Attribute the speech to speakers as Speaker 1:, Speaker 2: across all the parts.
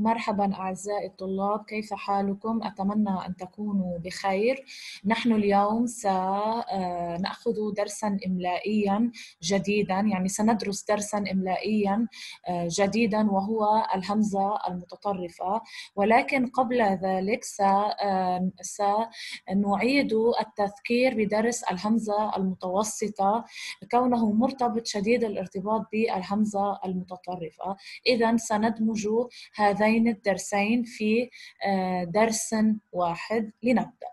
Speaker 1: مرحبا أعزائي الطلاب كيف حالكم؟ أتمنى أن تكونوا بخير نحن اليوم سنأخذ آه، درسا إملائيا جديدا يعني سندرس درسا إملائيا آه، جديدا وهو الهمزة المتطرفة ولكن قبل ذلك سنعيد آه، التذكير بدرس الهمزة المتوسطة كونه مرتبط شديد الارتباط بالهمزة المتطرفة إذا سندمج هذين بين الدرسين في آه، درس واحد لنبدأ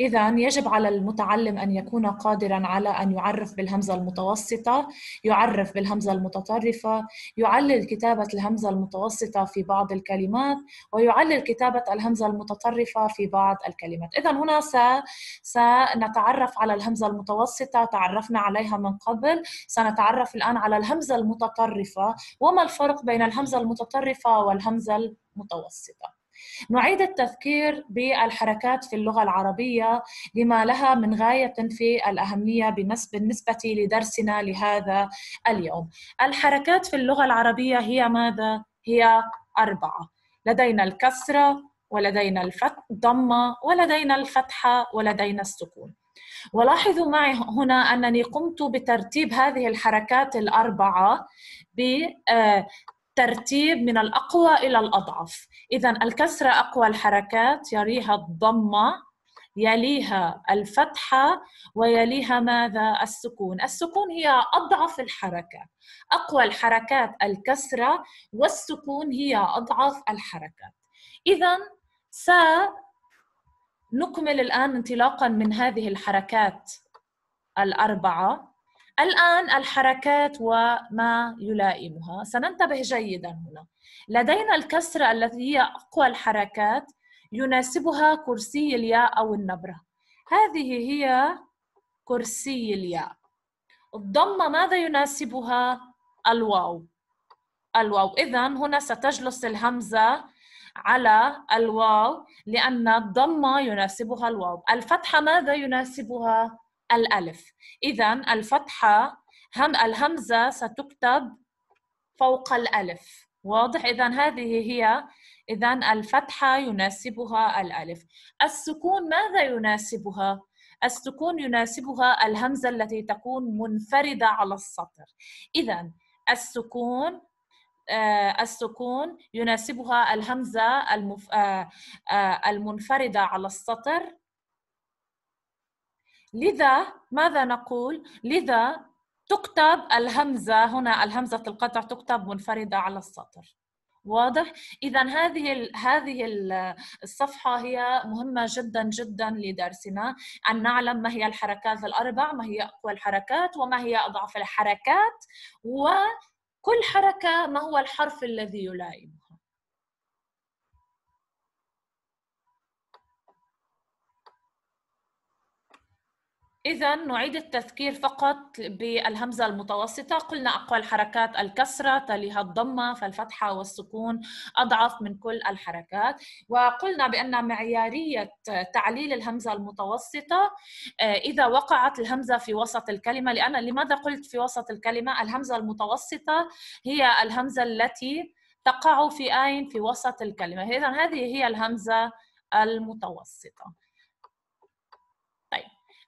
Speaker 1: إذا يجب على المتعلم أن يكون قادرا على أن يعرف بالهمزة المتوسطة، يعرف بالهمزة المتطرفة، يعلل كتابة الهمزة المتوسطة في بعض الكلمات، ويعلل كتابة الهمزة المتطرفة في بعض الكلمات. إذا هنا س... سنتعرف على الهمزة المتوسطة، تعرفنا عليها من قبل، سنتعرف الآن على الهمزة المتطرفة، وما الفرق بين الهمزة المتطرفة والهمزة المتوسطة. نعيد التذكير بالحركات في اللغة العربية لما لها من غاية في الأهمية بالنسبة لدرسنا لهذا اليوم الحركات في اللغة العربية هي ماذا؟ هي أربعة لدينا الكسرة ولدينا الضمة ولدينا الفتحة ولدينا السكون ولاحظوا معي هنا أنني قمت بترتيب هذه الحركات الأربعة آه، ترتيب من الأقوى إلى الأضعف إذا الكسرة أقوى الحركات يليها الضمة يليها الفتحة ويليها ماذا السكون السكون هي أضعف الحركة أقوى الحركات الكسرة والسكون هي أضعف الحركات إذا سنكمل الآن انطلاقا من هذه الحركات الأربعة الآن الحركات وما يلائمها سننتبه جيدا هنا لدينا الكسرة التي هي أقوى الحركات يناسبها كرسي الياء أو النبرة هذه هي كرسي الياء الضمة ماذا يناسبها؟ الواو الواو إذا هنا ستجلس الهمزة على الواو لأن الضمة يناسبها الواو الفتحة ماذا يناسبها؟ الألف إذا الفتحة هم الهمزة ستكتب فوق الألف واضح إذا هذه هي إذا الفتحة يناسبها الألف السكون ماذا يناسبها؟ السكون يناسبها الهمزة التي تكون منفردة على السطر إذا السكون آه، السكون يناسبها الهمزة المف... آه، آه، المنفردة على السطر لذا ماذا نقول لذا تكتب الهمزه هنا الهمزه القطع تكتب منفرده على السطر واضح اذا هذه ال هذه ال الصفحه هي مهمه جدا جدا لدرسنا ان نعلم ما هي الحركات الاربع ما هي اقوى الحركات وما هي اضعف الحركات وكل حركه ما هو الحرف الذي يلائم إذا نعيد التذكير فقط بالهمزة المتوسطة قلنا أقوى الحركات الكسرة تليها الضمة فالفتحة والسكون أضعف من كل الحركات وقلنا بأن معيارية تعليل الهمزة المتوسطة آه، إذا وقعت الهمزة في وسط الكلمة لأن لماذا قلت في وسط الكلمة الهمزة المتوسطة هي الهمزة التي تقع في أين في وسط الكلمة إذا هذه هي الهمزة المتوسطة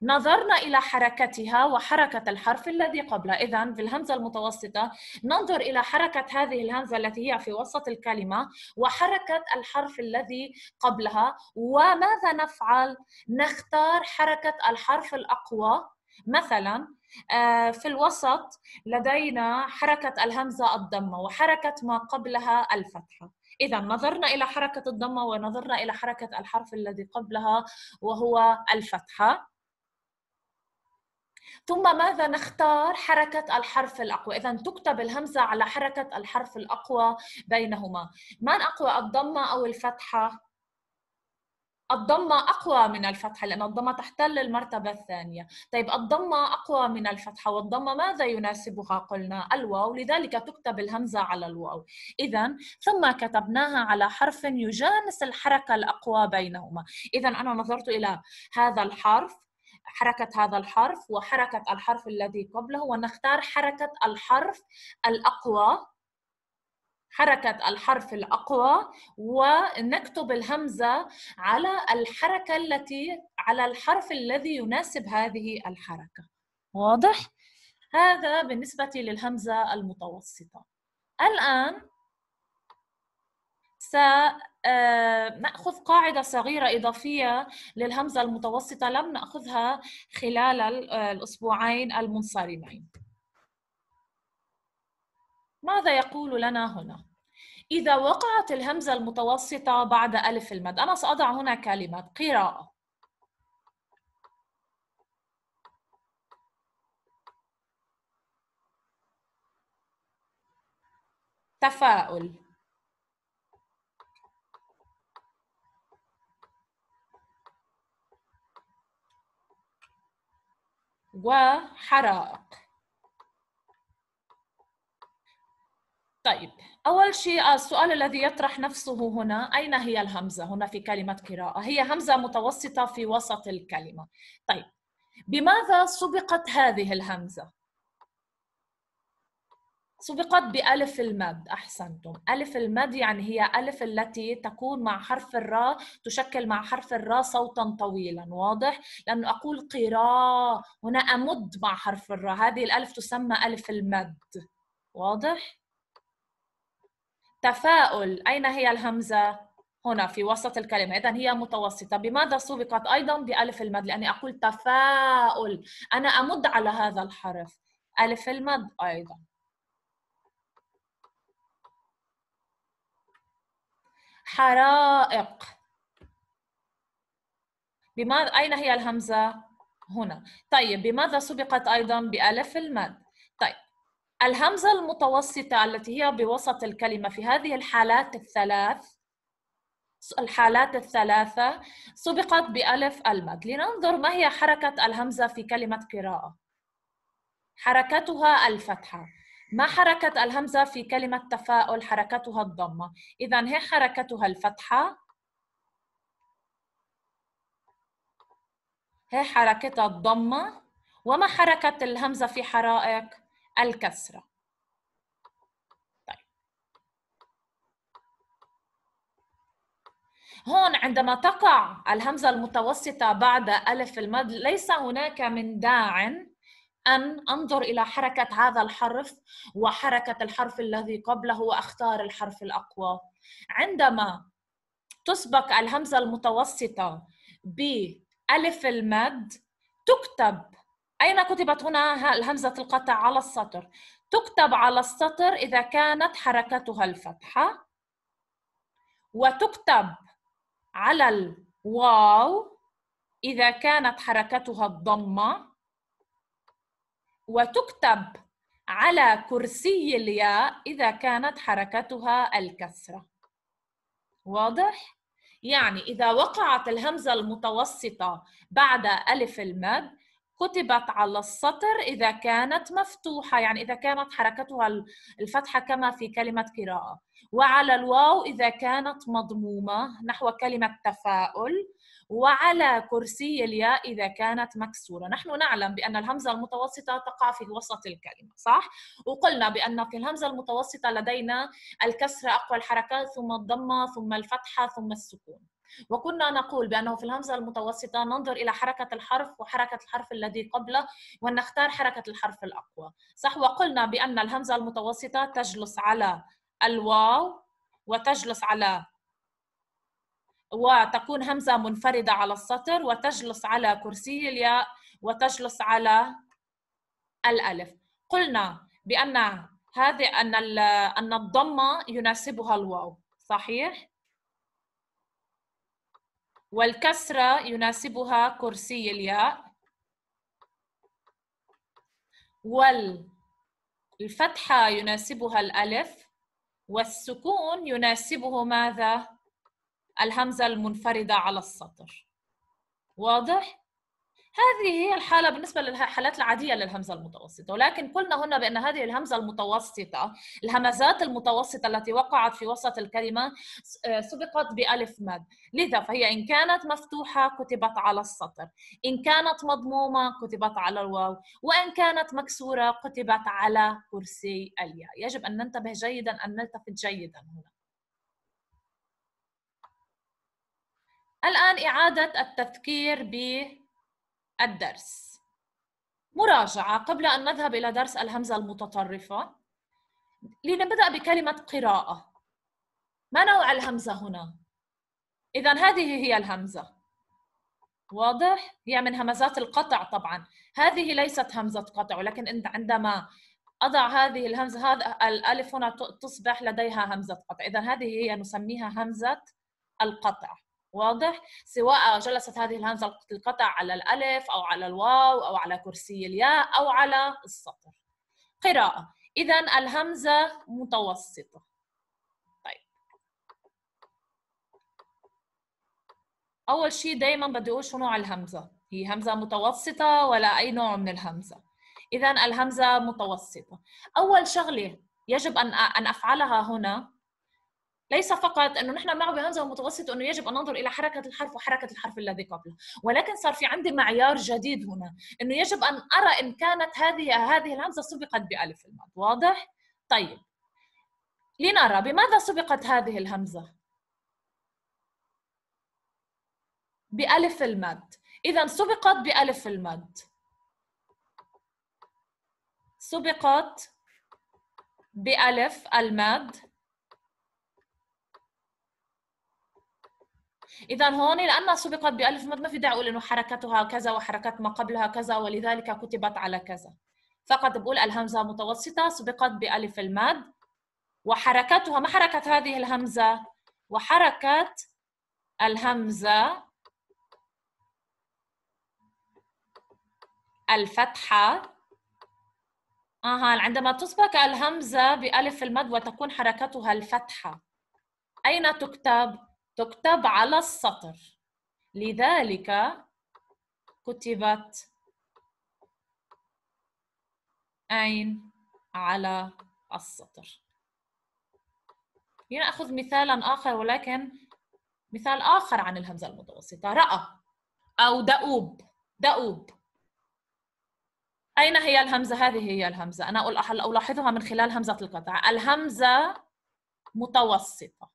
Speaker 1: نظرنا إلى حركتها وحركة الحرف الذي قبلها إذا في الهمزة المتوسطة ننظر إلى حركة هذه الهمزة التي هي في وسط الكلمة وحركة الحرف الذي قبلها وماذا نفعل؟ نختار حركة الحرف الأقوى مثلا آه، في الوسط لدينا حركة الهمزة الضمة وحركة ما قبلها الفتحة إذا نظرنا إلى حركة الضمة ونظرنا إلى حركة الحرف الذي قبلها وهو الفتحة ثم ماذا نختار حركة الحرف الأقوى إذا تكتب الهمزة على حركة الحرف الأقوى بينهما من أقوى الضمة أو الفتحة؟ الضمة أقوى من الفتحة لأن الضمة تحتل المرتبة الثانية طيب الضمة أقوى من الفتحة والضمة ماذا يناسبها قلنا الواو لذلك تكتب الهمزة على الواو إذا ثم كتبناها على حرف يجانس الحركة الأقوى بينهما إذا أنا نظرت إلى هذا الحرف حركة هذا الحرف وحركة الحرف الذي قبله ونختار حركة الحرف الأقوى حركة الحرف الأقوى ونكتب الهمزة على الحركة التي على الحرف الذي يناسب هذه الحركة واضح؟ هذا بالنسبة للهمزة المتوسطة الآن س آه، ناخذ قاعده صغيره اضافيه للهمزه المتوسطه لم ناخذها خلال آه، الاسبوعين المنصرمين ماذا يقول لنا هنا اذا وقعت الهمزه المتوسطه بعد الف المد انا ساضع هنا كلمه قراءه تفاؤل وحرائق طيب أول شيء آه، السؤال الذي يطرح نفسه هنا أين هي الهمزة هنا في كلمة قراءة هي همزة متوسطة في وسط الكلمة طيب بماذا سبقت هذه الهمزة سبقت بألف المد أحسنتم ألف المد يعني هي ألف التي تكون مع حرف الراء تشكل مع حرف الراء صوتا طويلا واضح لأنه أقول قراء هنا أمد مع حرف الراء هذه الألف تسمى ألف المد واضح تفاؤل أين هي الهمزة هنا في وسط الكلمة إذا هي متوسطة بماذا سبقت أيضا بألف المد لأني أقول تفاؤل أنا أمد على هذا الحرف ألف المد أيضا حرائق بماذا أين هي الهمزة هنا طيب بماذا سبقت أيضا بألف المد طيب الهمزة المتوسطة التي هي بوسط الكلمة في هذه الحالات الثلاث الحالات الثلاثة سبقت بألف المد لننظر ما هي حركة الهمزة في كلمة قراءة حركتها الفتحة ما حركة الهمزة في كلمة تفاؤل حركتها الضمة إذا هي حركتها الفتحة هي حركتها الضمة وما حركة الهمزة في حرائق الكسرة طيب. هون عندما تقع الهمزة المتوسطة بعد ألف المد ليس هناك من داعٍ أن أنظر إلى حركة هذا الحرف وحركة الحرف الذي قبله وأختار الحرف الأقوى عندما تسبق الهمزة المتوسطة بألف المد تكتب أين كتبت هنا الهمزة القطع على السطر؟ تكتب على السطر إذا كانت حركتها الفتحة وتكتب على الواو إذا كانت حركتها الضمة وتكتب على كرسي الياء إذا كانت حركتها الكسرة واضح؟ يعني إذا وقعت الهمزة المتوسطة بعد ألف المد كتبت على السطر إذا كانت مفتوحة يعني إذا كانت حركتها الفتحة كما في كلمة قراءة وعلى الواو إذا كانت مضمومة نحو كلمة تفاؤل وعلى كرسي الياء إذا كانت مكسورة نحن نعلم بأن الهمزة المتوسطة تقع في وسط الكلمة صح؟ وقلنا بأن في الهمزة المتوسطة لدينا الكسرة أقوى الحركات ثم الضمة ثم الفتحة ثم السكون وكنا نقول بأنه في الهمزة المتوسطة ننظر إلى حركة الحرف وحركة الحرف الذي قبله ونختار حركة الحرف الأقوى صح وقلنا بأن الهمزة المتوسطة تجلس على الواو وتجلس على وتكون همزة منفردة على السطر وتجلس على كرسي الياء وتجلس على الألف قلنا بأن هذه أن أن الضمة يناسبها الواو صحيح؟ والكسرة يناسبها كرسي الياء والفتحة يناسبها الألف والسكون يناسبه ماذا؟ الهمزة المنفردة على السطر واضح؟ هذه هي الحالة بالنسبة للحالات العادية للهمزة المتوسطة ولكن قلنا هنا بأن هذه الهمزة المتوسطة الهمزات المتوسطة التي وقعت في وسط الكلمة آه، سبقت بألف مد لذا فهي إن كانت مفتوحة كتبت على السطر إن كانت مضمومة كتبت على الواو وإن كانت مكسورة كتبت على كرسي الياء يجب أن ننتبه جيدا أن نلتفت جيدا هنا الآن إعادة التذكير بالدرس مراجعة قبل أن نذهب إلى درس الهمزة المتطرفة لنبدأ بكلمة قراءة ما نوع الهمزة هنا؟ إذا هذه هي الهمزة واضح؟ هي من همزات القطع طبعا هذه ليست همزة قطع ولكن عندما أضع هذه الهمزة هذا الألف هنا تصبح لديها همزة قطع إذا هذه هي نسميها همزة القطع واضح؟ سواء جلست هذه الهمزة القطع على الألف أو على الواو أو على كرسي الياء أو على السطر قراءة إذا الهمزة متوسطة طيب أول شيء دايما بدي أقول شو نوع الهمزة هي همزة متوسطة ولا أي نوع من الهمزة إذا الهمزة متوسطة أول شغلة يجب أن أن أفعلها هنا ليس فقط انه نحن معه بهمزه ومتوسط انه يجب ان ننظر الى حركه الحرف وحركه الحرف الذي قبله، ولكن صار في عندي معيار جديد هنا، انه يجب ان ارى ان كانت هذه هذه الهمزه سبقت بالف المد، واضح؟ طيب لنرى بماذا سبقت هذه الهمزه؟ بألف المد إذا سبقت بألف المد سبقت بألف المد اذا هون لانها سبقت بألف مد ما في داعي اقول انه حركتها كذا وحركات ما قبلها كذا ولذلك كتبت على كذا فقط بقول الهمزه متوسطه سبقت بألف المد وحركتها ما حركه هذه الهمزه وحركه الهمزه الفتحه اها عندما تسبق الهمزه بألف المد وتكون حركتها الفتحه اين تكتب تكتب على السطر لذلك كتبت أين على السطر لنأخذ مثالا آخر ولكن مثال آخر عن الهمزة المتوسطة رأى أو دؤوب دؤوب أين هي الهمزة؟ هذه هي الهمزة أنا ألاحظها من خلال همزة القطع الهمزة متوسطة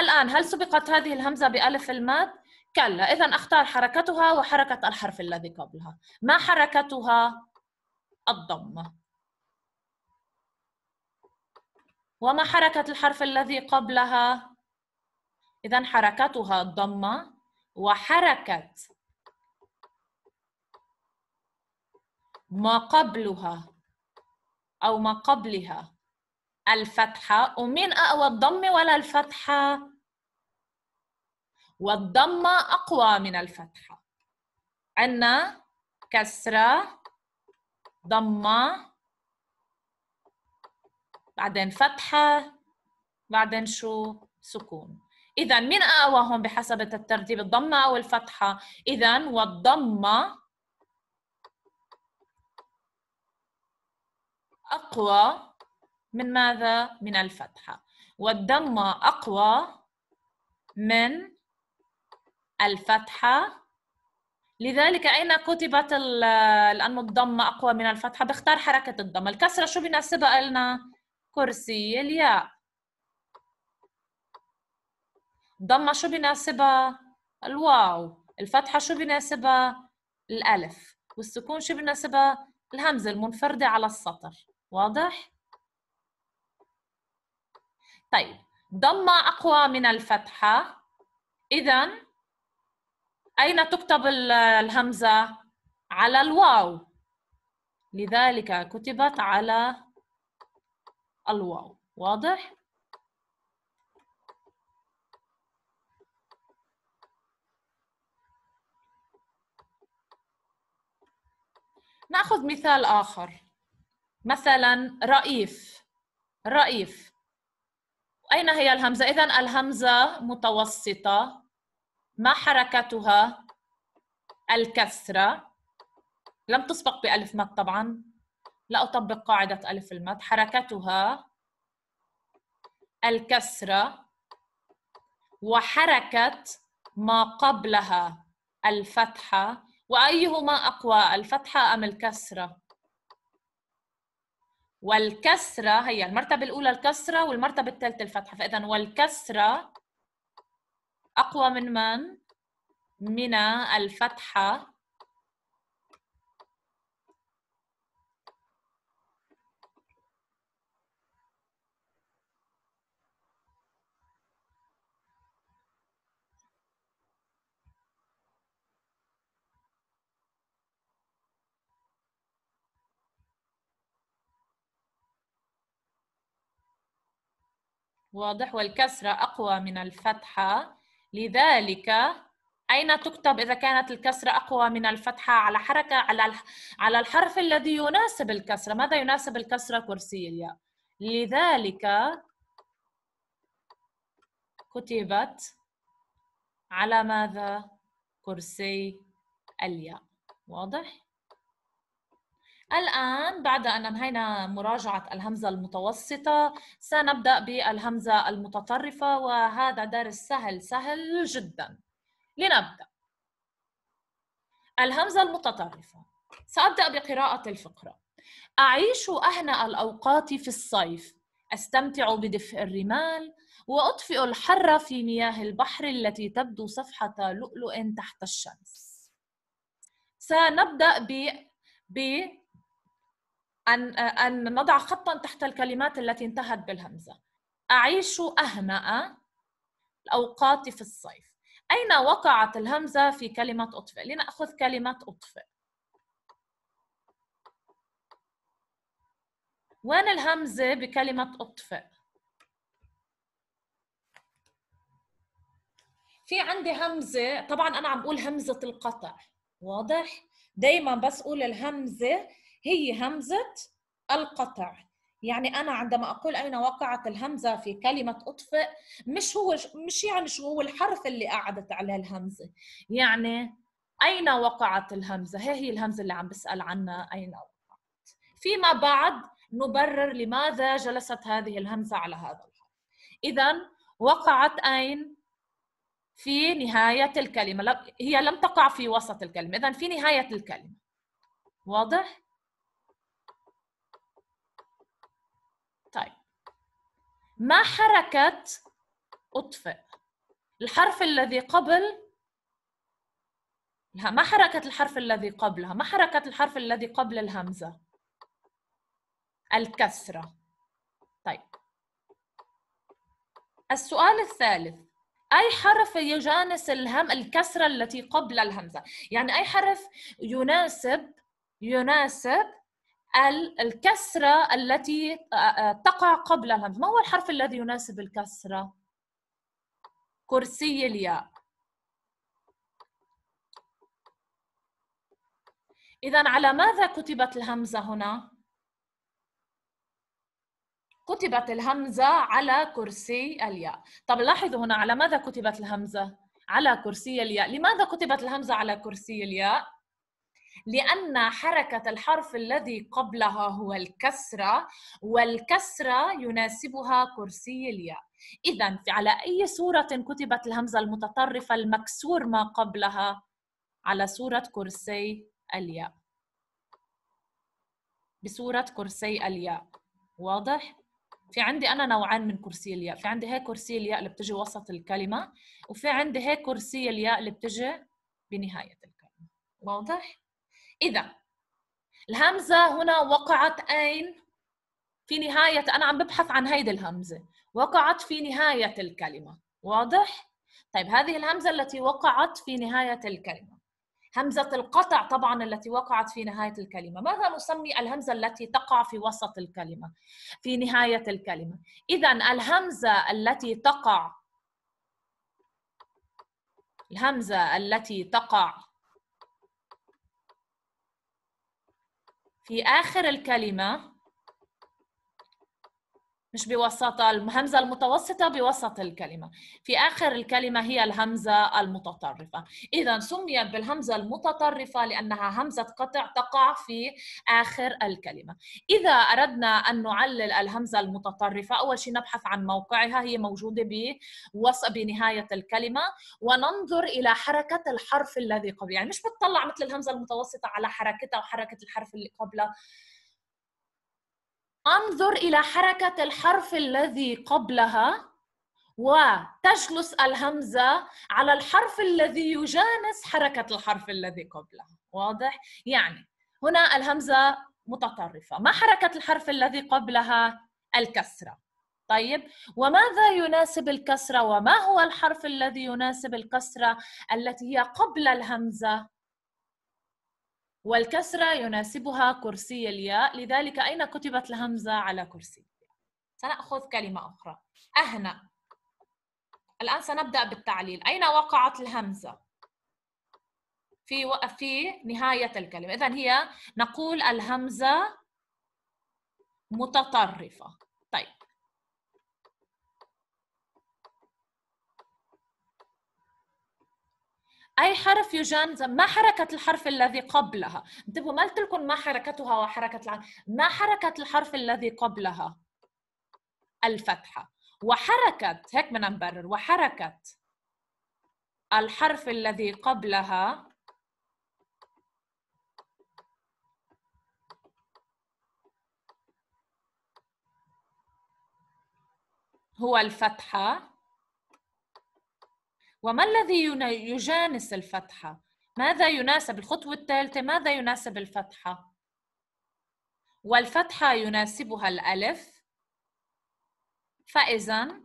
Speaker 1: الآن هل سبقت هذه الهمزة بألف الماد؟ كلا إذا أختار حركتها وحركة الحرف الذي قبلها ما حركتها؟ الضمة وما حركة الحرف الذي قبلها؟ إذا حركتها الضمة وحركة ما قبلها أو ما قبلها الفتحة ومين أقوى الضمة ولا الفتحة؟ والضمة أقوى من الفتحة عنا كسرة ضمة بعدين فتحة بعدين شو؟ سكون إذا مين أقوى هون بحسب الترتيب الضمة أو الفتحة؟ إذا والضمة أقوى من ماذا؟ من الفتحة والضمة أقوى من الفتحة لذلك أين كتبت لأنه الضمة أقوى من الفتحة بختار حركة الضمة الكسرة شو بناسبها لنا؟ كرسي الياء ضمة شو بناسبها؟ الواو الفتحة شو بناسبها؟ الألف والسكون شو بناسبها؟ الهمزة المنفردة على السطر واضح؟ طيب ضمة أقوى من الفتحة إذا أين تكتب الهمزة؟ على الواو لذلك كتبت على الواو واضح؟ ناخذ مثال اخر مثلا رئيف رئيف أين هي الهمزة؟ إذا الهمزة متوسطة ما حركتها؟ الكسرة لم تسبق بألف مد طبعا لا أطبق قاعدة ألف المد حركتها الكسرة وحركة ما قبلها الفتحة وأيهما أقوى الفتحة أم الكسرة؟ والكسرة هي المرتبة الأولى الكسرة والمرتبة الثالثة الفتحة فإذا والكسرة أقوى من من؟ من الفتحة واضح والكسرة أقوى من الفتحة لذلك أين تكتب إذا كانت الكسرة أقوى من الفتحة على حركة على على الحرف الذي يناسب الكسرة ماذا يناسب الكسرة كرسي الياء لذلك كتبت على ماذا كرسي الياء واضح الآن بعد أن أنهينا مراجعة الهمزة المتوسطة سنبدأ بالهمزة المتطرفة وهذا درس سهل سهل جدا لنبدأ الهمزة المتطرفة سأبدأ بقراءة الفقرة أعيش أهنأ الأوقات في الصيف أستمتع بدفء الرمال وأطفئ الحر في مياه البحر التي تبدو صفحة لؤلؤ تحت الشمس سنبدأ ب أن أن نضع خطا تحت الكلمات التي انتهت بالهمزة أعيش أهمأ الأوقات في الصيف أين وقعت الهمزة في كلمة أطفئ؟ لنأخذ كلمة أطفئ وين الهمزة بكلمة أطفئ؟ في عندي همزة طبعا أنا عم بقول همزة القطع واضح؟ دايما بس أقول الهمزة هي همزة القطع يعني أنا عندما أقول أين وقعت الهمزة في كلمة أطفئ مش هو مش يعني شو هو الحرف اللي قعدت عليه الهمزة يعني أين وقعت الهمزة هي هي الهمزة اللي عم بسأل عنها أين وقعت فيما بعد نبرر لماذا جلست هذه الهمزة على هذا الحرف إذا وقعت أين في نهاية الكلمة هي لم تقع في وسط الكلمة إذا في نهاية الكلمة واضح؟ ما حركة أطفئ الحرف الذي قبل ما حركة الحرف الذي قبلها ما حركة الحرف الذي قبل الهمزة الكسرة طيب السؤال الثالث أي حرف يجانس الهم الكسرة التي قبل الهمزة يعني أي حرف يناسب يناسب الكسرة التي تقع قبل الهمز ما هو الحرف الذي يناسب الكسرة؟ كرسي الياء إذا على ماذا كتبت الهمزة هنا؟ كتبت الهمزة على كرسي الياء طب لاحظوا هنا على ماذا كتبت الهمزة؟ على كرسي الياء لماذا كتبت الهمزة على كرسي الياء؟ لأن حركة الحرف الذي قبلها هو الكسرة والكسرة يناسبها كرسي الياء إذا على أي صورة كتبت الهمزة المتطرفة المكسور ما قبلها على صورة كرسي الياء بصورة كرسي الياء واضح؟ في عندي انا نوعين من كرسي الياء في عندي هيك كرسي الياء اللي بتجي وسط الكلمه وفي عندي هيك كرسي الياء اللي بتجي بنهايه الكلمه واضح إذا الهمزة هنا وقعت أين؟ في نهاية أنا عم ببحث عن هيدي الهمزة وقعت في نهاية الكلمة واضح؟ طيب هذه الهمزة التي وقعت في نهاية الكلمة همزة القطع طبعا التي وقعت في نهاية الكلمة ماذا نسمي الهمزة التي تقع في وسط الكلمة في نهاية الكلمة إذا الهمزة التي تقع الهمزة التي تقع في اخر الكلمه مش بوسطة الهمزة المتوسطة بوسط الكلمة في آخر الكلمة هي الهمزة المتطرفة إذا سميت بالهمزة المتطرفة لأنها همزة قطع تقع في آخر الكلمة إذا أردنا أن نعلل الهمزة المتطرفة أول شيء نبحث عن موقعها هي موجودة بوسط بنهاية الكلمة وننظر إلى حركة الحرف الذي قبل يعني مش بتطلع مثل الهمزة المتوسطة على حركتها وحركة الحرف اللي قبلها انظر إلى حركة الحرف الذي قبلها وتجلس الهمزة على الحرف الذي يجانس حركة الحرف الذي قبلها واضح؟ يعني هنا الهمزة متطرفة ما حركة الحرف الذي قبلها؟ الكسرة طيب وماذا يناسب الكسرة وما هو الحرف الذي يناسب الكسرة التي هي قبل الهمزة والكسرة يناسبها كرسي الياء لذلك أين كتبت الهمزة على كرسي سنأخذ كلمة أخرى أهنأ الآن سنبدأ بالتعليل أين وقعت الهمزة؟ في في نهاية الكلمة إذا هي نقول الهمزة متطرفة اي حرف يجان ما حركه الحرف الذي قبلها انتبهوا ما قلت لكم ما حركتها وحركه العين ما حركه الحرف الذي قبلها الفتحه وحركه هيك بدنا نبرر وحركه الحرف الذي قبلها هو الفتحه وما الذي يجانس الفتحة؟ ماذا يناسب الخطوة الثالثة؟ ماذا يناسب الفتحة؟ والفتحة يناسبها الألف فإذا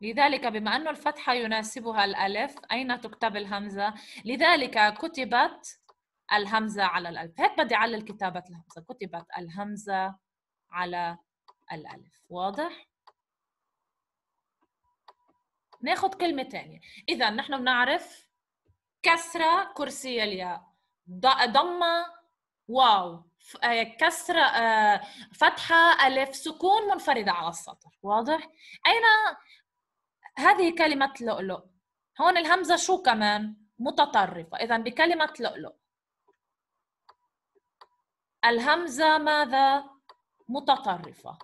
Speaker 1: لذلك بما أن الفتحة يناسبها الألف أين تكتب الهمزة؟ لذلك كتبت الهمزة على الألف هيك بدي أعلل كتابة الهمزة كتبت الهمزة على الألف واضح؟ ناخذ كلمه ثانيه اذا نحن بنعرف كسره كرسي الياء ضمه واو آه، كسرة آه، فتحة ألف سكون منفردة على السطر واضح؟ أين هذه كلمة لؤلؤ هون الهمزة شو كمان؟ متطرفة إذا بكلمة لؤلؤ الهمزة ماذا؟ متطرفة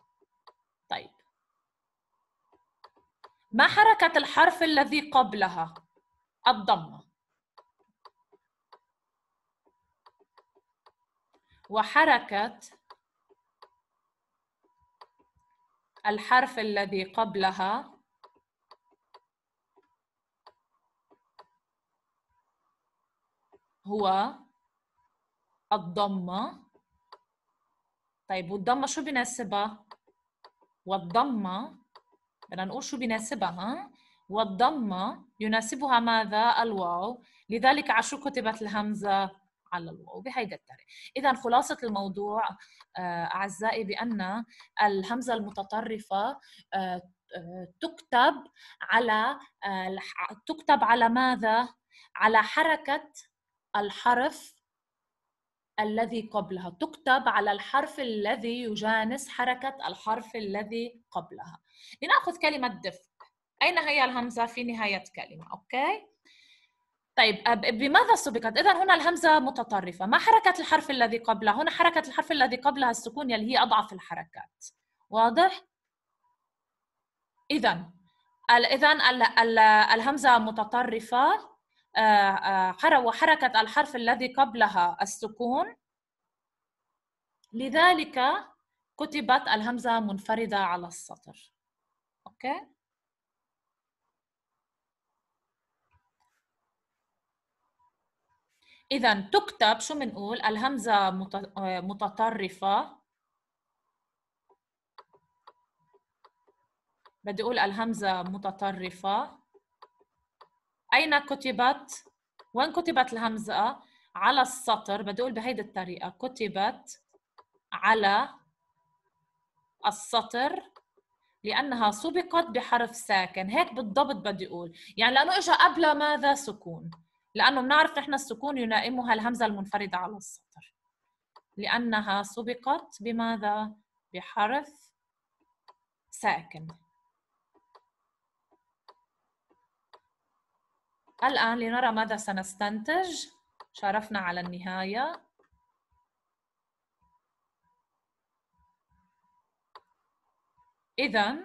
Speaker 1: ما حركة الحرف الذي قبلها؟ الضمة وحركة الحرف الذي قبلها هو الضمة طيب والضمة شو بناسبها؟ والضمة بدنا نقول شو بيناسبها والضمة يناسبها ماذا؟ الواو لذلك عشو كتبت الهمزة على الواو بهيدا الطريقة إذا خلاصة الموضوع آه، أعزائي بأن الهمزة المتطرفة آه، آه، تكتب على تكتب على ماذا؟ على حركة الحرف الذي قبلها تكتب على الحرف الذي يجانس حركة الحرف الذي قبلها لنأخذ كلمة دفء أين هي الهمزة في نهاية كلمة أوكي؟ طيب بماذا سبقت؟ إذا هنا الهمزة متطرفة، ما حركة الحرف الذي قبلها؟ هنا حركة الحرف الذي قبلها السكون يلي هي أضعف الحركات. واضح؟ إذا إذا الهمزة متطرفة آه، آه، وحركة الحرف الذي قبلها السكون لذلك كتبت الهمزة منفردة على السطر كان إذا تكتب شو بنقول الهمزة متطرفة بدي أقول الهمزة متطرفة أين كتبت؟ وين كتبت الهمزة؟ على السطر بدي أقول بهيدي الطريقة كتبت على السطر لأنها سبقت بحرف ساكن هيك بالضبط بدي أقول يعني لأنه إجا قبل ماذا سكون لأنه بنعرف نحن السكون يلائمها الهمزة المنفردة على السطر لأنها سبقت بماذا؟ بحرف ساكن الآن لنرى ماذا سنستنتج شرفنا على النهاية إذا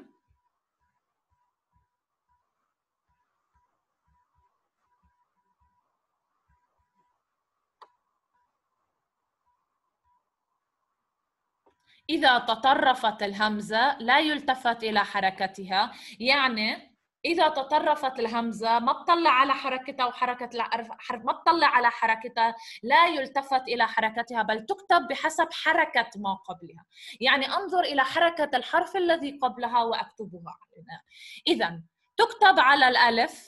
Speaker 1: إذا تطرفت الهمزة لا يلتفت إلى حركتها يعني اذا تطرفت الهمزه ما تطلع على حركتها وحركه الحرف ما تطلع على حركتها لا يلتفت الى حركتها بل تكتب بحسب حركه ما قبلها يعني انظر الى حركه الحرف الذي قبلها واكتبها اذا تكتب على الالف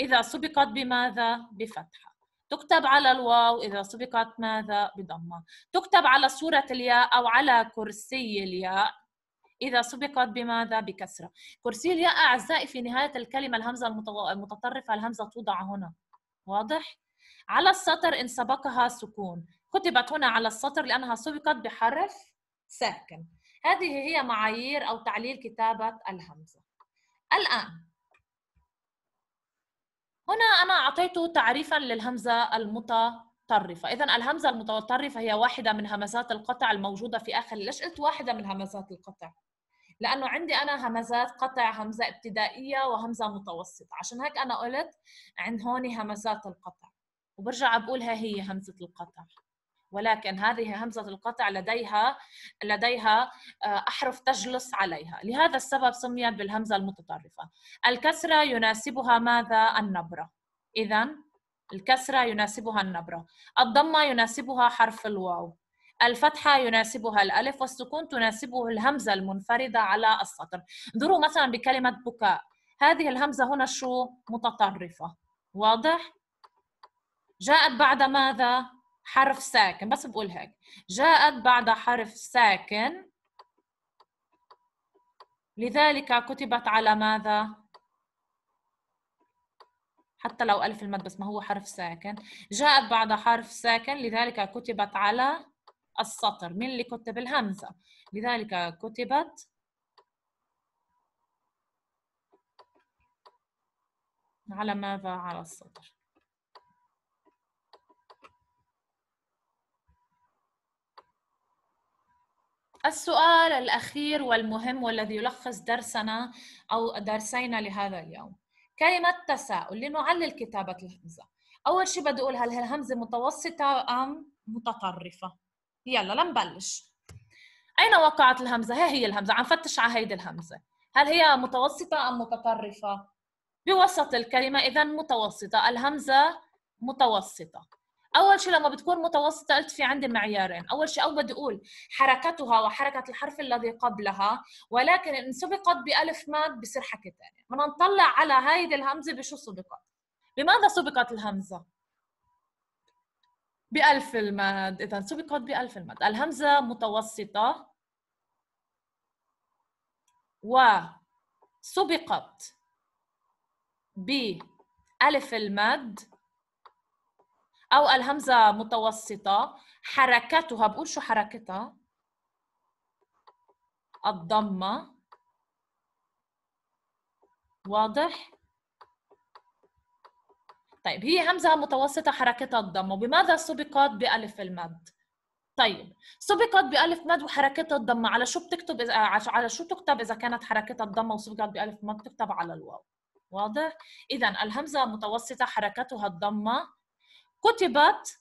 Speaker 1: اذا سبقت بماذا بفتحه تكتب على الواو إذا سبقت ماذا بضمة تكتب على صورة الياء أو على كرسي الياء إذا سبقت بماذا؟ بكسرة كرسي الياء أعزائي في نهاية الكلمة الهمزة المتطرفة الهمزة توضع هنا واضح؟ على السطر إن سبقها سكون كتبت هنا على السطر لأنها سبقت بحرف ساكن هذه هي معايير أو تعليل كتابة الهمزة الآن هنا أنا أعطيت تعريفا للهمزة المتطرفة المتطرفة إذا الهمزة المتطرفة هي واحدة من همزات القطع الموجودة في آخر ليش قلت واحدة من همزات القطع؟ لأنه عندي أنا همزات قطع همزة ابتدائية وهمزة متوسطة عشان هيك أنا قلت عند هون همزات القطع وبرجع بقولها هي همزة القطع ولكن هذه همزة القطع لديها لديها آه، أحرف تجلس عليها لهذا السبب سميت بالهمزة المتطرفة الكسرة يناسبها ماذا النبرة إذا الكسرة يناسبها النبرة الضمة يناسبها حرف الواو الفتحة يناسبها الألف والسكون تناسبه الهمزة المنفردة على السطر انظروا مثلا بكلمة بكاء هذه الهمزة هنا شو متطرفة واضح؟ جاءت بعد ماذا؟ حرف ساكن بس بقول هيك جاءت بعد حرف ساكن لذلك كتبت على ماذا؟ حتى لو ألف المد بس ما هو حرف ساكن جاءت بعد حرف ساكن لذلك كتبت على السطر من اللي كتب الهمزة لذلك كتبت على ماذا على السطر السؤال الأخير والمهم والذي يلخص درسنا أو درسينا لهذا اليوم كلمة تساؤل لنعلل كتابة الهمزة أول شيء بدي أقول هل الهمزة متوسطة أم متطرفة يلا لنبلش أين وقعت الهمزة؟ هي هي الهمزة عم فتش على هيدي الهمزة هل هي متوسطة أم متطرفة؟ بوسط الكلمة إذا متوسطة الهمزة متوسطة اول شيء لما بتكون متوسطه قلت في عندي معيارين اول شيء او بدي اقول حركتها وحركه الحرف الذي قبلها ولكن ان سبقت بالف ماد بصير حكي ثاني بدنا نطلع على هيدي الهمزه بشو سبقت بماذا سبقت الهمزه بألف الماد إذا سبقت بألف الماد الهمزة متوسطة وسبقت بألف الماد او الهمزه متوسطه حركتها بقول شو حركتها الضمه واضح طيب هي همزه متوسطه حركتها الضمه بماذا سبقت بالف المد طيب سبقت بألف مد وحركتها الضمة على شو بتكتب إذا على شو تكتب إذا كانت حركتها الضمة وسبقت بألف مد تكتب على الواو واضح؟ إذا الهمزة متوسطة حركتها الضمة كتبت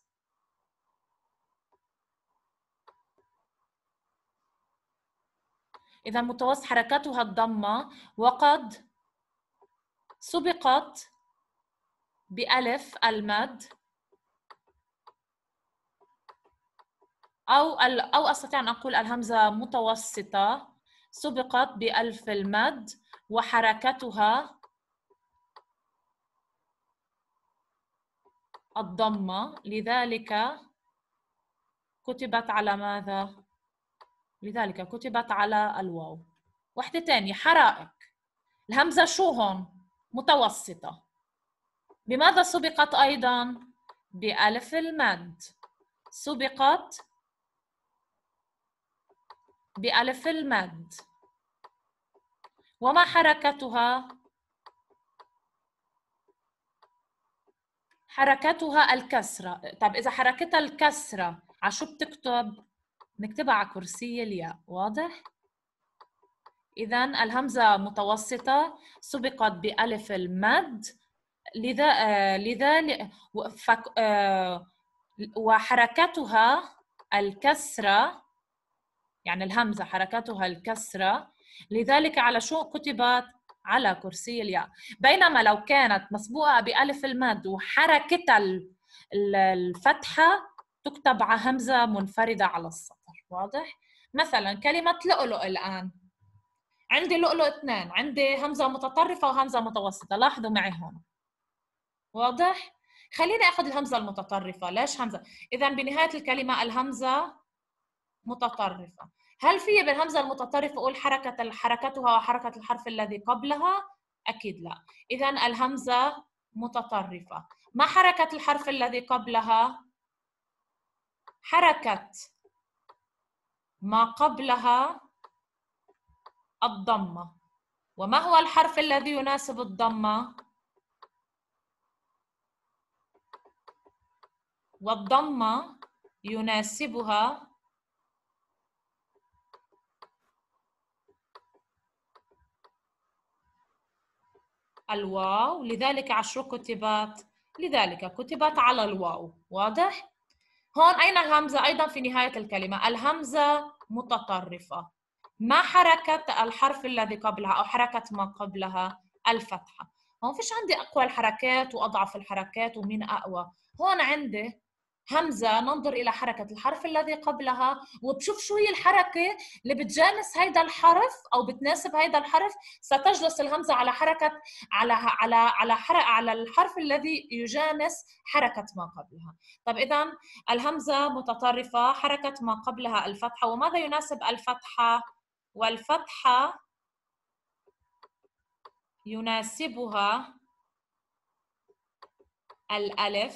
Speaker 1: إذا متوسط حركتها الضمة وقد سبقت بألف المد أو أو أستطيع أن أقول الهمزة متوسطة سبقت بألف المد وحركتها الضمة لذلك كتبت على ماذا؟ لذلك كتبت على الواو وحدة تانية حرائق الهمزة شو هون؟ متوسطة بماذا سبقت أيضا؟ بألف المد سبقت بألف المد وما حركتها؟ حركتها الكسرة طب إذا حركتها الكسرة عشو بتكتب؟ نكتبها على كرسي الياء واضح؟ إذا الهمزة متوسطة سبقت بألف المد لذا لذلك لذا وحركتها الكسرة يعني الهمزة حركتها الكسرة لذلك على شو كتبت على كرسي الياء بينما لو كانت مسبوقة بألف المد وحركتها الفتحة تكتب على همزة منفردة على السطر واضح؟ مثلا كلمة لؤلؤ الآن عندي لؤلؤ اثنين عندي همزة متطرفة وهمزة متوسطة لاحظوا معي هون واضح؟ خليني أخذ الهمزة المتطرفة ليش همزة؟ إذا بنهاية الكلمة الهمزة متطرفة هل في بالهمزه المتطرفه اقول حركه حركتها وحركه الحرف الذي قبلها اكيد لا اذا الهمزه متطرفه ما حركه الحرف الذي قبلها حركه ما قبلها الضمه وما هو الحرف الذي يناسب الضمه والضمه يناسبها الواو لذلك عشر كتبت لذلك كتبت على الواو واضح؟ هون أين الهمزة؟ أيضا في نهاية الكلمة الهمزة متطرفة ما حركة الحرف الذي قبلها أو حركة ما قبلها الفتحة هون فيش عندي أقوى الحركات وأضعف الحركات ومين أقوى هون عندي همزة ننظر إلى حركة الحرف الذي قبلها وبشوف شو هي الحركة اللي بتجانس هيدا الحرف أو بتناسب هيدا الحرف ستجلس الهمزة على حركة على على على حرق على الحرف الذي يجانس حركة ما قبلها. طب إذا الهمزة متطرفة حركة ما قبلها الفتحة وماذا يناسب الفتحة؟ والفتحة يناسبها الألف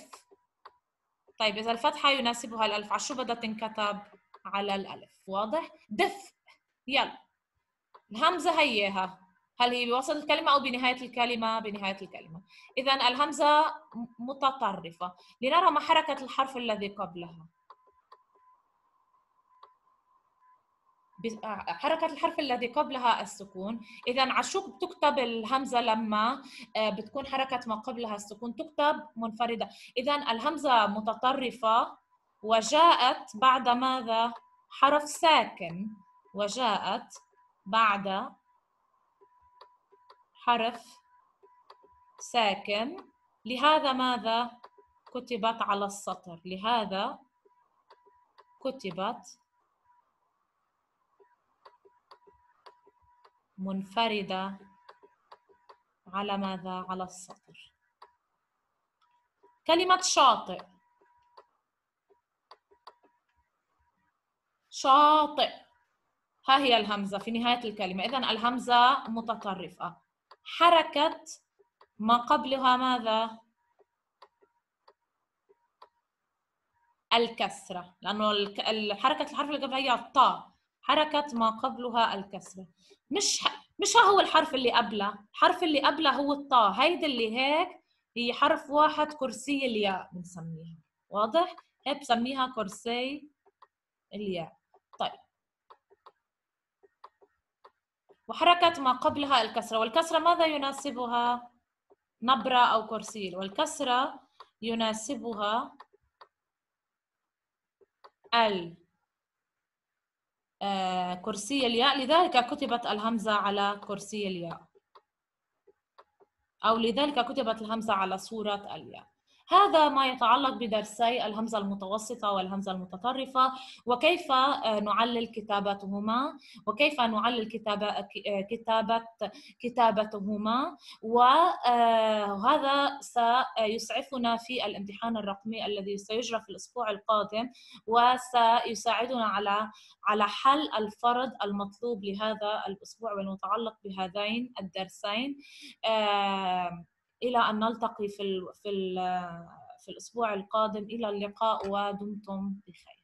Speaker 1: طيب إذا الفتحة يناسبها الألف على شو بدها تنكتب؟ على الألف واضح؟ دفء يلا الهمزة هيها هل هي بوسط الكلمة أو بنهاية الكلمة؟ بنهاية الكلمة إذا الهمزة متطرفة لنرى ما حركة الحرف الذي قبلها آه، حركة الحرف الذي قبلها السكون إذا على شو بتكتب الهمزة لما آه، بتكون حركة ما قبلها السكون تكتب منفردة إذا الهمزة متطرفة وجاءت بعد ماذا حرف ساكن وجاءت بعد حرف ساكن لهذا ماذا كتبت على السطر لهذا كتبت منفردة على ماذا؟ على السطر كلمة شاطئ شاطئ ها هي الهمزة في نهاية الكلمة إذا الهمزة متطرفة حركة ما قبلها ماذا؟ الكسرة لأنه حركة الحرف اللي قبلها هي الطاء حركة ما قبلها الكسرة مش مش ها هو الحرف اللي قبله الحرف اللي قبله هو الطاء هيدا اللي هيك هي حرف واحد كرسي الياء بنسميها واضح هيك بسميها كرسي الياء طيب وحركة ما قبلها الكسرة والكسرة ماذا يناسبها نبرة أو كرسيل والكسرة يناسبها ال آه، كرسي الياء لذلك كتبت الهمزة على كرسي الياء أو لذلك كتبت الهمزة على صورة الياء هذا ما يتعلق بدرسي الهمزة المتوسطة والهمزة المتطرفة وكيف آه، نعلل كتابتهما وكيف نعلل كتابة كتابة كتابتهما وهذا آه، سيسعفنا في الامتحان الرقمي الذي سيجرى في الأسبوع القادم وسيساعدنا على على حل الفرض المطلوب لهذا الأسبوع والمتعلق بهذين الدرسين آه، الى ان نلتقي في في في الاسبوع القادم الى اللقاء ودمتم بخير